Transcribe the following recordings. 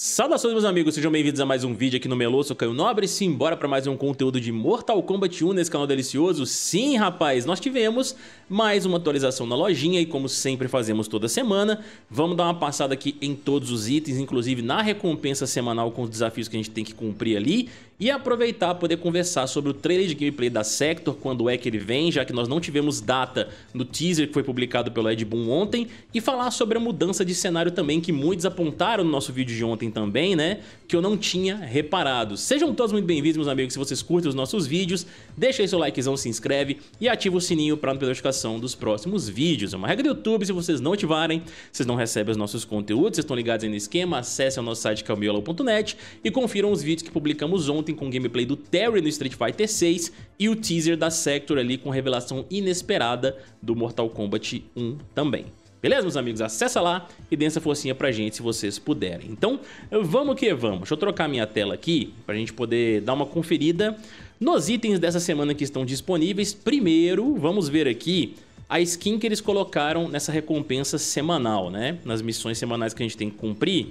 Saudações meus amigos, sejam bem-vindos a mais um vídeo aqui no Melô, sou Caio Nobre simbora para mais um conteúdo de Mortal Kombat 1 nesse canal delicioso. Sim, rapaz, nós tivemos mais uma atualização na lojinha e como sempre fazemos toda semana, vamos dar uma passada aqui em todos os itens, inclusive na recompensa semanal com os desafios que a gente tem que cumprir ali e aproveitar poder conversar sobre o trailer de gameplay da Sector, quando é que ele vem, já que nós não tivemos data no teaser que foi publicado pelo Ed Boon ontem, e falar sobre a mudança de cenário também, que muitos apontaram no nosso vídeo de ontem também, né? Que eu não tinha reparado. Sejam todos muito bem-vindos, meus amigos, se vocês curtem os nossos vídeos, deixa aí seu likezão, se inscreve e ativa o sininho para não perder notificação dos próximos vídeos. É uma regra do YouTube, se vocês não ativarem, vocês não recebem os nossos conteúdos, vocês estão ligados aí no esquema, acessem o nosso site calmiolo.net é e confiram os vídeos que publicamos ontem ontem com gameplay do Terry no Street Fighter 6 e o teaser da Sector ali com revelação inesperada do Mortal Kombat 1 também. Beleza, meus amigos? Acessa lá e dê essa forcinha pra gente se vocês puderem. Então, vamos que vamos. Deixa eu trocar minha tela aqui pra gente poder dar uma conferida nos itens dessa semana que estão disponíveis. Primeiro, vamos ver aqui a skin que eles colocaram nessa recompensa semanal, né? Nas missões semanais que a gente tem que cumprir.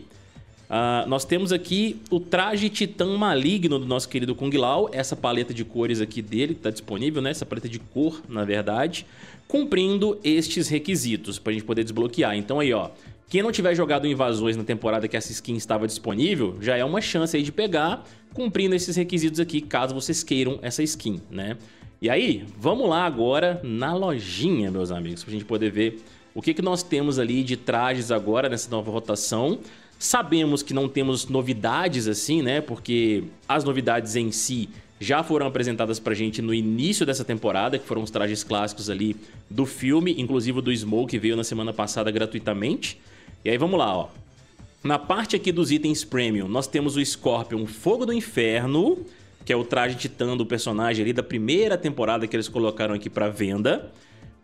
Uh, nós temos aqui o traje Titã Maligno do nosso querido Kung Lao, essa paleta de cores aqui dele, está disponível, né? Essa paleta de cor, na verdade, cumprindo estes requisitos para a gente poder desbloquear. Então aí, ó, quem não tiver jogado Invasões na temporada que essa skin estava disponível, já é uma chance aí de pegar, cumprindo esses requisitos aqui, caso vocês queiram essa skin, né? E aí, vamos lá agora na lojinha, meus amigos, para a gente poder ver o que, que nós temos ali de trajes agora nessa nova rotação. Sabemos que não temos novidades assim, né? Porque as novidades em si já foram apresentadas pra gente no início dessa temporada, que foram os trajes clássicos ali do filme, inclusive do Smoke, que veio na semana passada gratuitamente. E aí vamos lá, ó. Na parte aqui dos itens premium, nós temos o Scorpion Fogo do Inferno, que é o traje titã do personagem ali da primeira temporada que eles colocaram aqui para venda.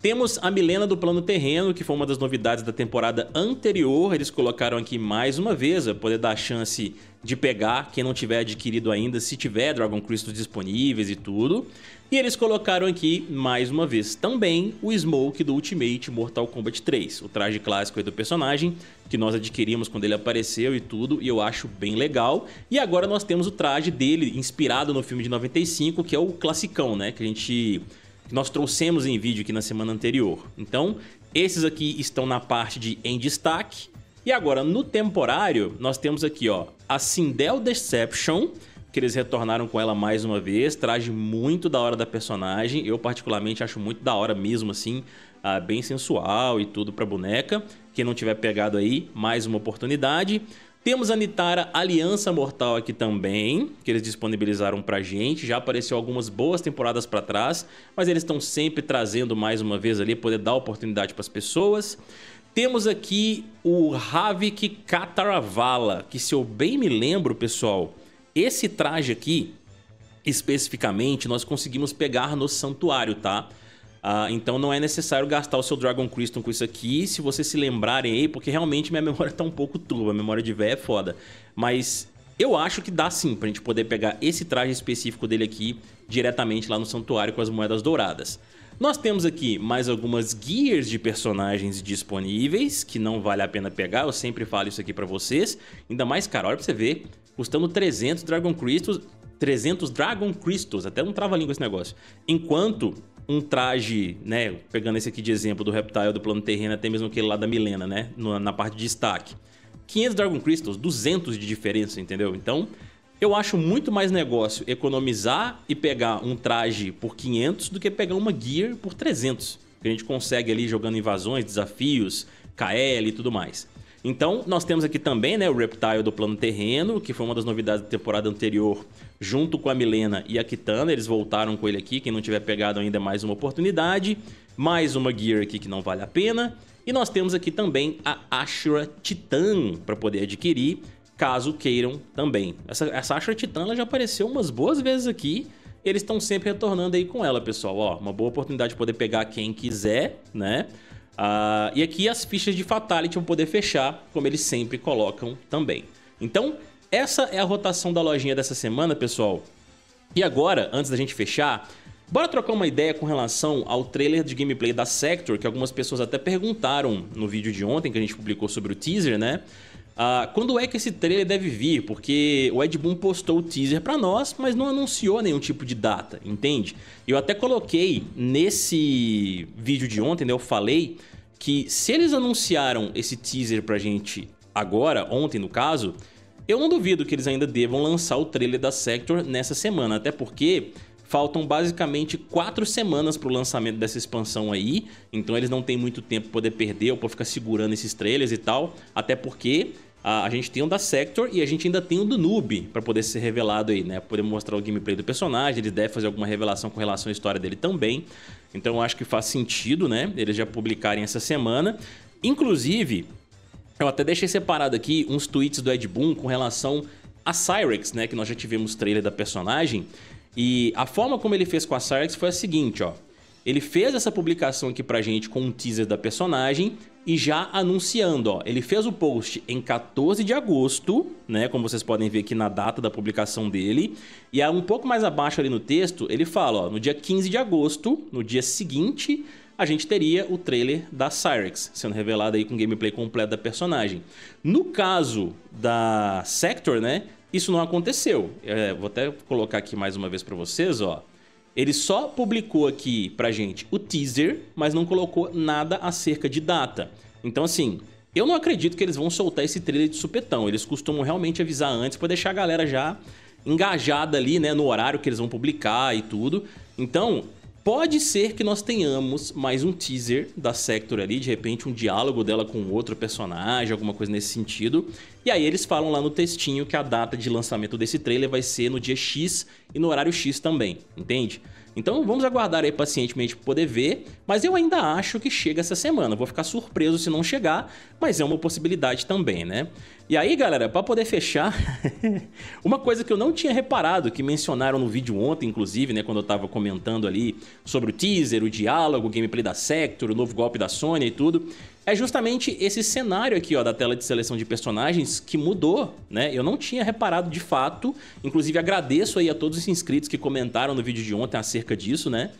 Temos a Milena do Plano Terreno, que foi uma das novidades da temporada anterior. Eles colocaram aqui mais uma vez, a poder dar a chance de pegar quem não tiver adquirido ainda, se tiver Dragon Crystals disponíveis e tudo. E eles colocaram aqui, mais uma vez, também o Smoke do Ultimate Mortal Kombat 3, o traje clássico do personagem, que nós adquirimos quando ele apareceu e tudo, e eu acho bem legal. E agora nós temos o traje dele, inspirado no filme de 95, que é o classicão, né? Que a gente que nós trouxemos em vídeo aqui na semana anterior. Então, esses aqui estão na parte de em destaque. E agora, no temporário, nós temos aqui ó, a Sindel Deception, que eles retornaram com ela mais uma vez. Traje muito da hora da personagem. Eu, particularmente, acho muito da hora mesmo, assim. Ah, bem sensual e tudo pra boneca. Quem não tiver pegado aí, mais uma oportunidade. Temos a Nitara Aliança Mortal aqui também, que eles disponibilizaram pra gente. Já apareceu algumas boas temporadas para trás, mas eles estão sempre trazendo mais uma vez ali, poder dar oportunidade para as pessoas. Temos aqui o Havik Kataravala, que se eu bem me lembro, pessoal, esse traje aqui, especificamente, nós conseguimos pegar no santuário, Tá? Ah, então não é necessário gastar o seu Dragon Crystal com isso aqui, se vocês se lembrarem aí, porque realmente minha memória tá um pouco turva, a memória de véia é foda. Mas eu acho que dá sim pra gente poder pegar esse traje específico dele aqui diretamente lá no santuário com as moedas douradas. Nós temos aqui mais algumas gears de personagens disponíveis, que não vale a pena pegar, eu sempre falo isso aqui pra vocês. Ainda mais, cara, olha pra você ver, custando 300 Dragon Crystals, 300 Dragon Crystals, até um trava-língua esse negócio. Enquanto um traje, né? Pegando esse aqui de exemplo do Reptile do plano terreno, até mesmo aquele lá da Milena, né? na parte de destaque. 500 Dragon Crystals, 200 de diferença, entendeu? Então, eu acho muito mais negócio economizar e pegar um traje por 500 do que pegar uma gear por 300. Que a gente consegue ali jogando invasões, desafios, KL e tudo mais. Então, nós temos aqui também né, o Reptile do plano terreno, que foi uma das novidades da temporada anterior junto com a Milena e a Kitana. Eles voltaram com ele aqui. Quem não tiver pegado ainda, é mais uma oportunidade. Mais uma gear aqui que não vale a pena. E nós temos aqui também a Ashura Titan para poder adquirir, caso queiram também. Essa, essa Ashura Titan ela já apareceu umas boas vezes aqui. Eles estão sempre retornando aí com ela, pessoal. Ó, uma boa oportunidade de poder pegar quem quiser, né? Uh, e aqui as fichas de Fatality vão poder fechar, como eles sempre colocam também. Então, essa é a rotação da lojinha dessa semana, pessoal. E agora, antes da gente fechar, bora trocar uma ideia com relação ao trailer de gameplay da Sector, que algumas pessoas até perguntaram no vídeo de ontem que a gente publicou sobre o teaser, né? Ah, quando é que esse trailer deve vir? Porque o Ed Boon postou o teaser para nós, mas não anunciou nenhum tipo de data, entende? Eu até coloquei nesse vídeo de ontem, né? Eu falei que se eles anunciaram esse teaser pra gente agora, ontem no caso, eu não duvido que eles ainda devam lançar o trailer da Sector nessa semana, até porque faltam basicamente quatro semanas para o lançamento dessa expansão aí, então eles não têm muito tempo para poder perder ou para ficar segurando esses trailers e tal, até porque a, gente tem o da Sector e a gente ainda tem o do Noob para poder ser revelado aí, né? Poder mostrar o gameplay do personagem, eles devem fazer alguma revelação com relação à história dele também. Então eu acho que faz sentido, né? Eles já publicarem essa semana. Inclusive, eu até deixei separado aqui uns tweets do Ed Boon com relação a Cyrex, né? Que nós já tivemos trailer da personagem. E a forma como ele fez com a Cyrex foi a seguinte, ó. Ele fez essa publicação aqui pra gente com um teaser da personagem e já anunciando, ó. Ele fez o post em 14 de agosto, né? Como vocês podem ver aqui na data da publicação dele. E é um pouco mais abaixo ali no texto, ele fala, ó. No dia 15 de agosto, no dia seguinte a gente teria o trailer da Cyrex sendo revelado aí com gameplay completo da personagem. No caso da Sector, né, isso não aconteceu. É, vou até colocar aqui mais uma vez para vocês, ó. Ele só publicou aqui pra gente o teaser, mas não colocou nada acerca de data. Então assim, eu não acredito que eles vão soltar esse trailer de supetão. Eles costumam realmente avisar antes para deixar a galera já engajada ali, né, no horário que eles vão publicar e tudo. Então, Pode ser que nós tenhamos mais um teaser da Sector ali, de repente um diálogo dela com outro personagem, alguma coisa nesse sentido. E aí eles falam lá no textinho que a data de lançamento desse trailer vai ser no dia X e no horário X também, entende? Então vamos aguardar aí pacientemente para poder ver, mas eu ainda acho que chega essa semana. Vou ficar surpreso se não chegar, mas é uma possibilidade também, né? E aí, galera, para poder fechar, uma coisa que eu não tinha reparado, que mencionaram no vídeo ontem, inclusive, né, quando eu tava comentando ali sobre o teaser, o diálogo, o gameplay da Sector, o novo golpe da Sony e tudo, é justamente esse cenário aqui, ó, da tela de seleção de personagens que mudou, né? Eu não tinha reparado de fato, inclusive agradeço aí a todos os inscritos que comentaram no vídeo de ontem acerca disso, né?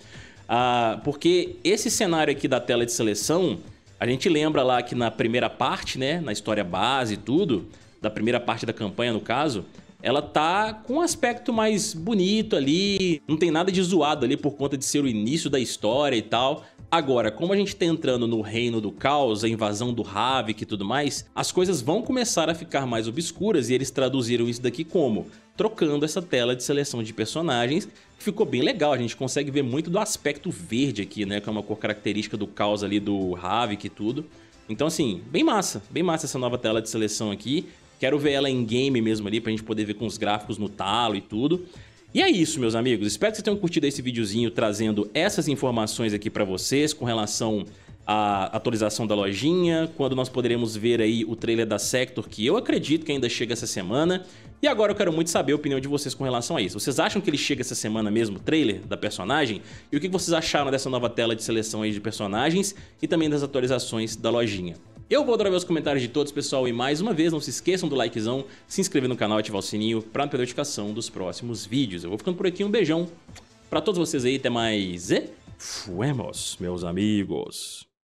Ah, porque esse cenário aqui da tela de seleção, a gente lembra lá que na primeira parte, né, na história base e tudo, da primeira parte da campanha no caso, ela tá com um aspecto mais bonito ali, não tem nada de zoado ali por conta de ser o início da história e tal. Agora, como a gente tá entrando no reino do caos, a invasão do Havik e tudo mais, as coisas vão começar a ficar mais obscuras e eles traduziram isso daqui como trocando essa tela de seleção de personagens, que ficou bem legal, a gente consegue ver muito do aspecto verde aqui, né, que é uma cor característica do caos ali do Havik e tudo. Então assim, bem massa, bem massa essa nova tela de seleção aqui, quero ver ela em game mesmo ali pra gente poder ver com os gráficos no talo e tudo. E é isso, meus amigos. Espero que vocês tenham curtido esse videozinho trazendo essas informações aqui para vocês com relação à atualização da lojinha, quando nós poderemos ver aí o trailer da Sector, que eu acredito que ainda chega essa semana. E agora eu quero muito saber a opinião de vocês com relação a isso. Vocês acham que ele chega essa semana mesmo, o trailer da personagem? E o que vocês acharam dessa nova tela de seleção aí de personagens e também das atualizações da lojinha? Eu vou adorar meus comentários de todos, pessoal, e mais uma vez, não se esqueçam do likezão, se inscrever no canal e ativar o sininho para não perder a notificação dos próximos vídeos. Eu vou ficando por aqui, um beijão para todos vocês aí, até mais e fuemos, meus amigos.